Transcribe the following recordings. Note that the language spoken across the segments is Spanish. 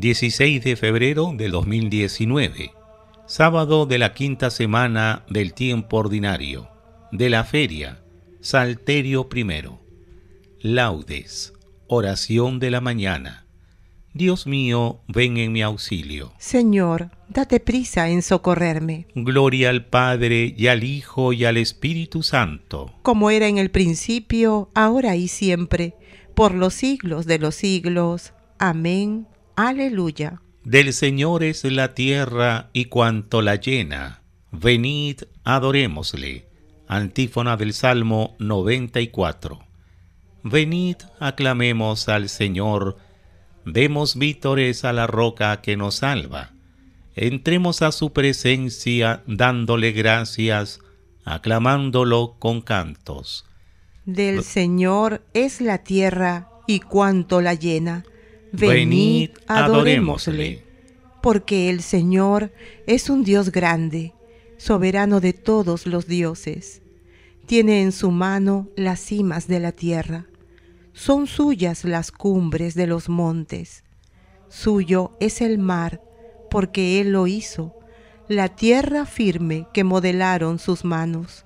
16 de febrero de 2019, sábado de la quinta semana del tiempo ordinario, de la feria, Salterio primero. Laudes, oración de la mañana. Dios mío, ven en mi auxilio. Señor, date prisa en socorrerme. Gloria al Padre y al Hijo y al Espíritu Santo. Como era en el principio, ahora y siempre, por los siglos de los siglos. Amén. Aleluya. Del Señor es la tierra y cuanto la llena. Venid, adorémosle. Antífona del Salmo 94. Venid, aclamemos al Señor. Demos vítores a la roca que nos salva. Entremos a su presencia dándole gracias, aclamándolo con cantos. Del Señor es la tierra y cuanto la llena Venid, adorémosle. Porque el Señor es un Dios grande, soberano de todos los dioses. Tiene en su mano las cimas de la tierra. Son suyas las cumbres de los montes. Suyo es el mar, porque Él lo hizo, la tierra firme que modelaron sus manos.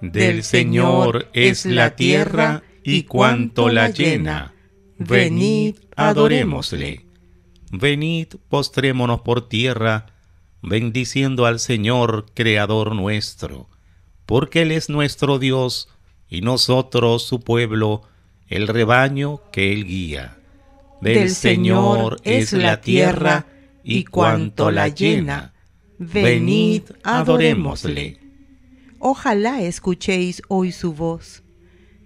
Del Señor es la tierra y cuanto la llena venid, adorémosle. Venid, postrémonos por tierra, bendiciendo al Señor, Creador nuestro, porque Él es nuestro Dios, y nosotros su pueblo, el rebaño que Él guía. Del, Señor es la tierra y cuanto la llena. Venid, adorémosle. Ojalá escuchéis hoy su voz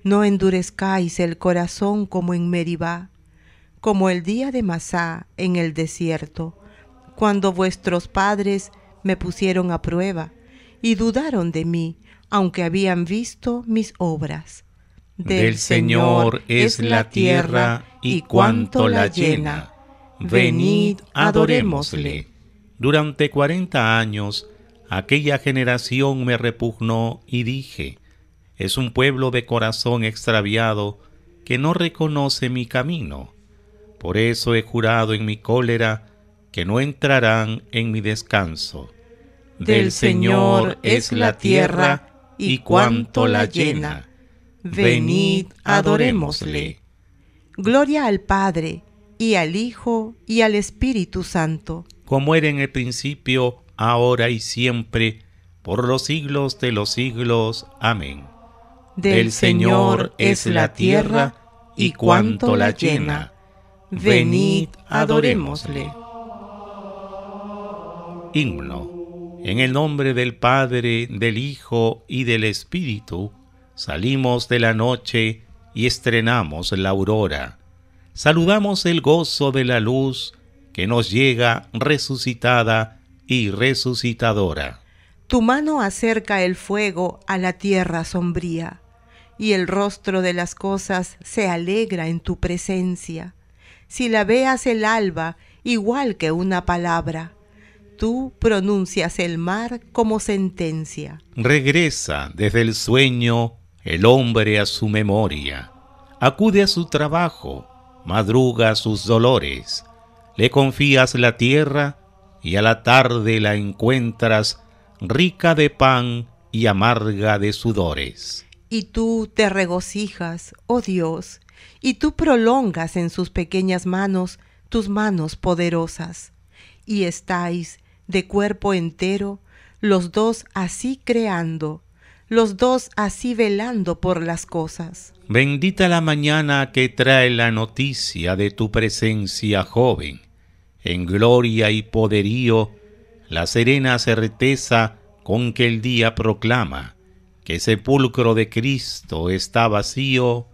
no endurezcáis el corazón como en Meribá, como el día de Masá en el desierto, cuando vuestros padres me pusieron a prueba y dudaron de mí, aunque habían visto mis obras. Del, Señor es la tierra y cuanto la llena. Venid, adorémosle. Durante cuarenta años aquella generación me repugnó y dije, es un pueblo de corazón extraviado que no reconoce mi camino. Por eso he jurado en mi cólera que no entrarán en mi descanso. Del Señor es la tierra y cuanto la llena. Venid, adorémosle. Gloria al Padre, y al Hijo, y al Espíritu Santo. Como era en el principio, ahora y siempre, por los siglos de los siglos. Amén. Del Señor es la tierra y cuanto la llena. Venid, adorémosle. Himno. En el nombre del Padre, del Hijo y del Espíritu, salimos de la noche y estrenamos la aurora. Saludamos el gozo de la luz que nos llega resucitada y resucitadora. Tu mano acerca el fuego a la tierra sombría y el rostro de las cosas se alegra en tu presencia. Si la veas el alba, igual que una palabra, tú pronuncias el mar como sentencia. Regresa desde el sueño el hombre a su memoria, acude a su trabajo, madruga sus dolores, le confías la tierra y a la tarde la encuentras rica de pan y amarga de sudores y tú te regocijas, oh Dios, y tú prolongas en sus pequeñas manos tus manos poderosas, y estáis de cuerpo entero, los dos así creando, los dos así velando por las cosas. Bendita la mañana que trae la noticia de tu presencia joven, en gloria y poderío, la serena certeza con que el día proclama que sepulcro de Cristo está vacío.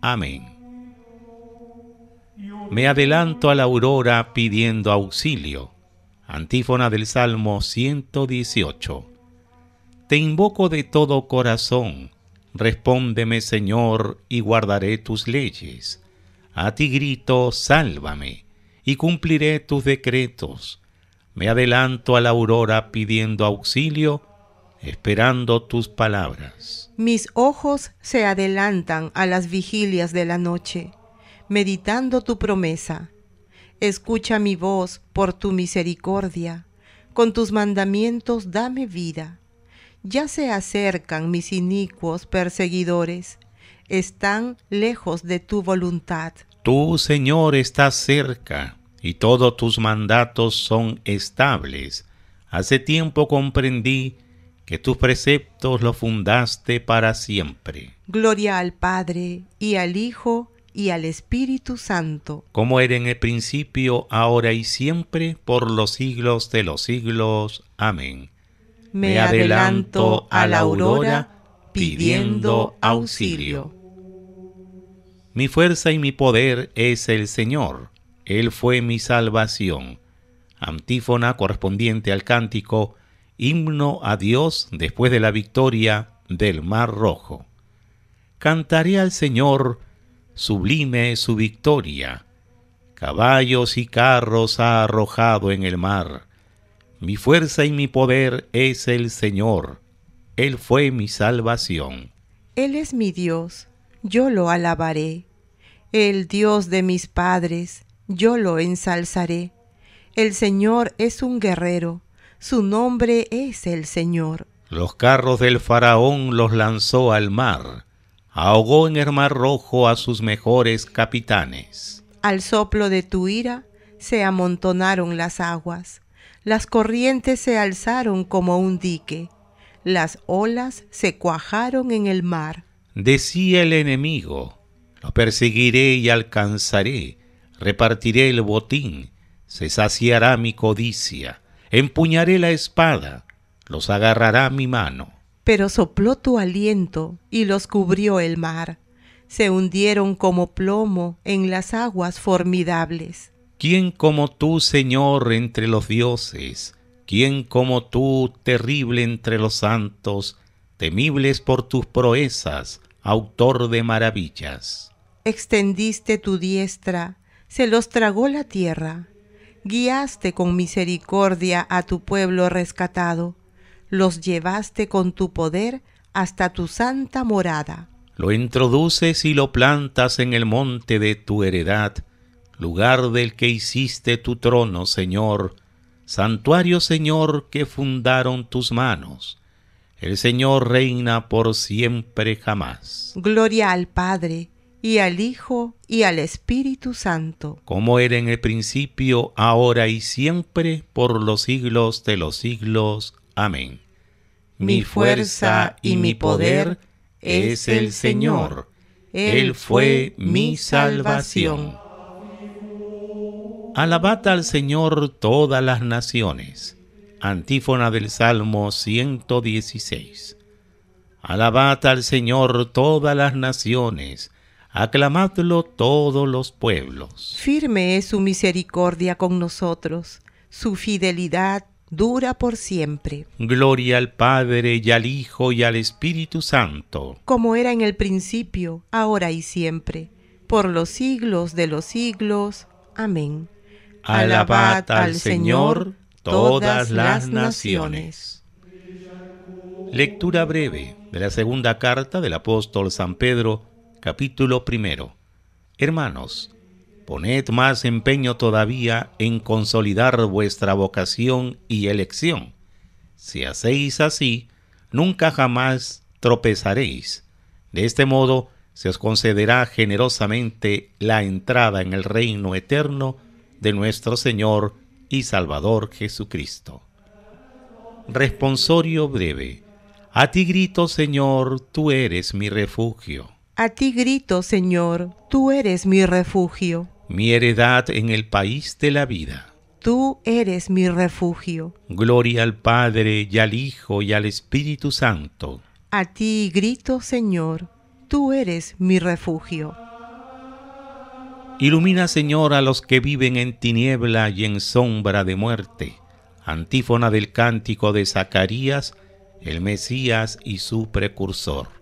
Amén. Me adelanto a la aurora pidiendo auxilio. Antífona del Salmo 118. Te invoco de todo corazón. Respóndeme, Señor, y guardaré tus leyes. A ti grito, sálvame, y cumpliré tus decretos. Me adelanto a la aurora pidiendo auxilio esperando tus palabras. Mis ojos se adelantan a las vigilias de la noche, meditando tu promesa. Escucha mi voz por tu misericordia, con tus mandamientos dame vida. Ya se acercan mis inicuos perseguidores, están lejos de tu voluntad. tu Señor, está cerca, y todos tus mandatos son estables. Hace tiempo comprendí que tus preceptos los fundaste para siempre. Gloria al Padre, y al Hijo, y al Espíritu Santo. Como era en el principio, ahora y siempre, por los siglos de los siglos. Amén. Me, adelanto, adelanto a la aurora, pidiendo auxilio. Mi fuerza y mi poder es el Señor. Él fue mi salvación. Antífona correspondiente al cántico himno a Dios después de la victoria del Mar Rojo. Cantaré al Señor, sublime su victoria. Caballos y carros ha arrojado en el mar. Mi fuerza y mi poder es el Señor. Él fue mi salvación. Él es mi Dios, yo lo alabaré. El Dios de mis padres, yo lo ensalzaré. El Señor es un guerrero su nombre es el Señor. Los carros del faraón los lanzó al mar. Ahogó en el mar rojo a sus mejores capitanes. Al soplo de tu ira se amontonaron las aguas. Las corrientes se alzaron como un dique. Las olas se cuajaron en el mar. Decía el enemigo, lo perseguiré y alcanzaré, repartiré el botín, se saciará mi codicia empuñaré la espada, los agarrará mi mano. Pero sopló tu aliento y los cubrió el mar. Se hundieron como plomo en las aguas formidables. ¿Quién como tú, Señor, entre los dioses? ¿Quién como tú, terrible entre los santos, temibles por tus proezas, autor de maravillas? Extendiste tu diestra, se los tragó la tierra guiaste con misericordia a tu pueblo rescatado, los llevaste con tu poder hasta tu santa morada. Lo introduces y lo plantas en el monte de tu heredad, lugar del que hiciste tu trono, Señor, santuario, Señor, que fundaron tus manos. El Señor reina por siempre jamás. Gloria al Padre y al Hijo y al Espíritu Santo. Como era en el principio, ahora y siempre, por los siglos de los siglos. Amén. Mi fuerza y mi poder es el Señor. Él fue mi salvación. Alabad al Señor todas las naciones. Antífona del Salmo 116. Alabad al Señor todas las naciones aclamadlo todos los pueblos. Firme es su misericordia con nosotros, su fidelidad dura por siempre. Gloria al Padre y al Hijo y al Espíritu Santo. Como era en el principio, ahora y siempre, por los siglos de los siglos. Amén. Alabad al Señor todas las naciones. Lectura breve de la segunda carta del apóstol San Pedro capítulo primero. Hermanos, poned más empeño todavía en consolidar vuestra vocación y elección. Si hacéis así, nunca jamás tropezaréis. De este modo, se os concederá generosamente la entrada en el reino eterno de nuestro Señor y Salvador Jesucristo. Responsorio breve. A ti grito, Señor, tú eres mi refugio. A ti grito, Señor, tú eres mi refugio. Mi heredad en el país de la vida. Tú eres mi refugio. Gloria al Padre y al Hijo y al Espíritu Santo. A ti grito, Señor, tú eres mi refugio. Ilumina, Señor, a los que viven en tiniebla y en sombra de muerte. Antífona del cántico de Zacarías, el Mesías y su precursor.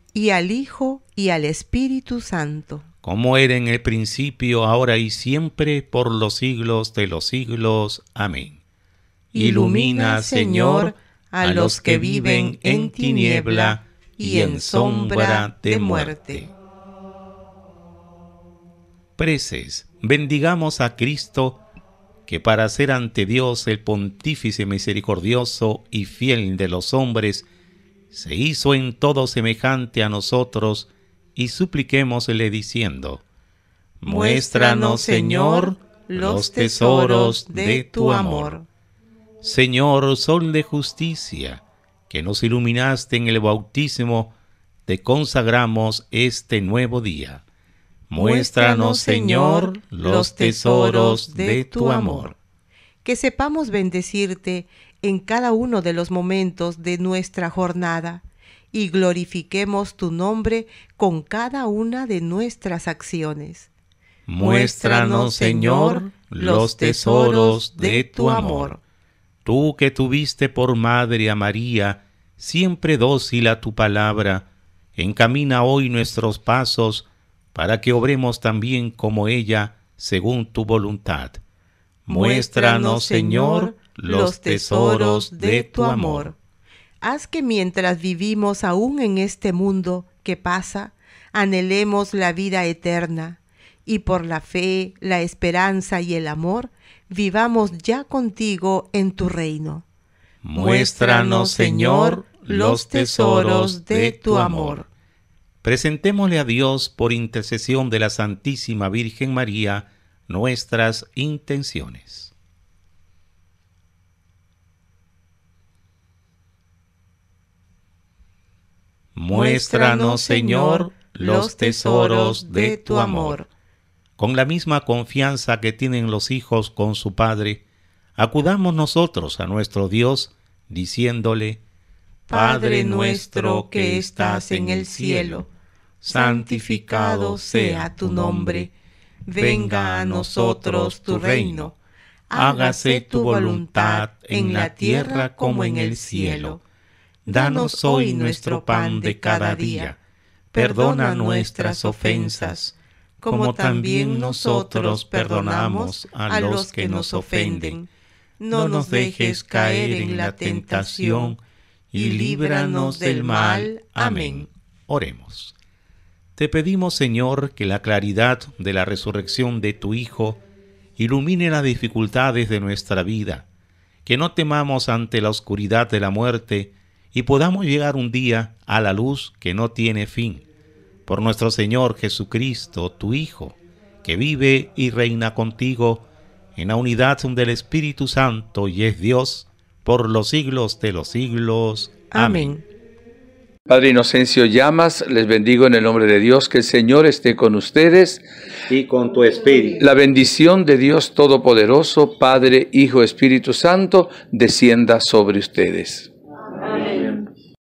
y al Hijo y al Espíritu Santo. Como era en el principio, ahora y siempre, por los siglos de los siglos. Amén. Ilumina, Señor, a los que viven en tiniebla y en sombra de muerte. Preces, bendigamos a Cristo, que para ser ante Dios el pontífice misericordioso y fiel de los hombres, se hizo en todo semejante a nosotros, y supliquémosle diciendo, Muéstranos, Señor, los tesoros de tu amor. Señor, sol de justicia, que nos iluminaste en el bautismo, te consagramos este nuevo día. Muéstranos, Señor, los tesoros de tu amor. Que sepamos bendecirte en cada uno de los momentos de nuestra jornada y glorifiquemos tu nombre con cada una de nuestras acciones. Muéstranos, Señor, los tesoros de tu amor. Tú que tuviste por madre a María, siempre dócil a tu palabra, encamina hoy nuestros pasos para que obremos también como ella, según tu voluntad. Muéstranos, Señor, los tesoros de tu amor. Haz que mientras vivimos aún en este mundo que pasa, anhelemos la vida eterna y por la fe, la esperanza y el amor, vivamos ya contigo en tu reino. Muéstranos, Señor, los tesoros de tu amor. Presentémosle a Dios por intercesión de la Santísima Virgen María nuestras intenciones. Muéstranos, Señor, los tesoros de tu amor. Con la misma confianza que tienen los hijos con su Padre, acudamos nosotros a nuestro Dios diciéndole, Padre nuestro que estás en el cielo, santificado sea tu nombre, venga a nosotros tu reino, hágase tu voluntad en la tierra como en el cielo. Danos hoy nuestro pan de cada día. Perdona nuestras ofensas, como también nosotros perdonamos a los que nos ofenden. No nos dejes caer en la tentación y líbranos del mal. Amén. Oremos. Te pedimos, Señor, que la claridad de la resurrección de tu Hijo ilumine las dificultades de nuestra vida, que no temamos ante la oscuridad de la muerte, y podamos llegar un día a la luz que no tiene fin, por nuestro Señor Jesucristo, tu Hijo, que vive y reina contigo en la unidad del Espíritu Santo y es Dios, por los siglos de los siglos. Amén. Padre Inocencio Llamas, les bendigo en el nombre de Dios, que el Señor esté con ustedes. Y con tu espíritu. La bendición de Dios Todopoderoso, Padre, Hijo, Espíritu Santo, descienda sobre ustedes.